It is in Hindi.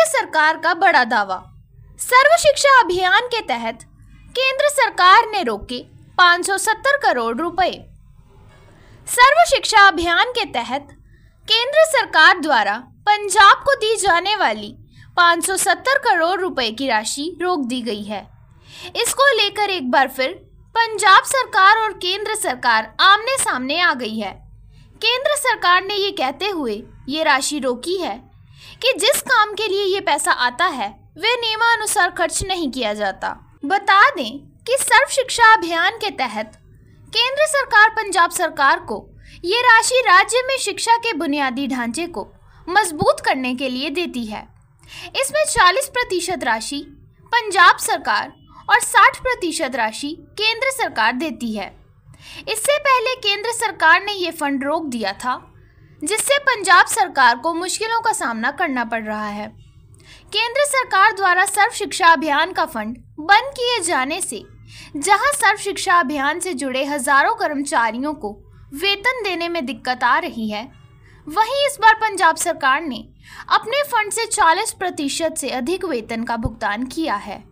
राज्य सरकार का बड़ा दावा सर्व शिक्षा अभियान के तहत केंद्र सरकार ने रोके 570 करोड़ रुपए सर्व शिक्षा अभियान के तहत केंद्र सरकार द्वारा पंजाब को दी जाने वाली 570 करोड़ रुपए की राशि रोक दी गई है इसको लेकर एक बार फिर पंजाब सरकार और केंद्र सरकार आमने सामने आ गई है केंद्र सरकार ने ये कहते हुए ये राशि रोकी है कि जिस काम के लिए ये पैसा आता है वे नियमानुसार खर्च नहीं किया जाता बता दें कि सर्व शिक्षा अभियान के तहत केंद्र सरकार पंजाब सरकार को ये राशि राज्य में शिक्षा के बुनियादी ढांचे को मजबूत करने के लिए देती है इसमें 40 प्रतिशत राशि पंजाब सरकार और 60 प्रतिशत राशि केंद्र सरकार देती है इससे पहले केंद्र सरकार ने ये फंड रोक दिया था जिससे पंजाब सरकार को मुश्किलों का सामना करना पड़ रहा है केंद्र सरकार द्वारा सर्व शिक्षा अभियान का फंड बंद किए जाने से जहां सर्व शिक्षा अभियान से जुड़े हजारों कर्मचारियों को वेतन देने में दिक्कत आ रही है वहीं इस बार पंजाब सरकार ने अपने फंड से 40 प्रतिशत से अधिक वेतन का भुगतान किया है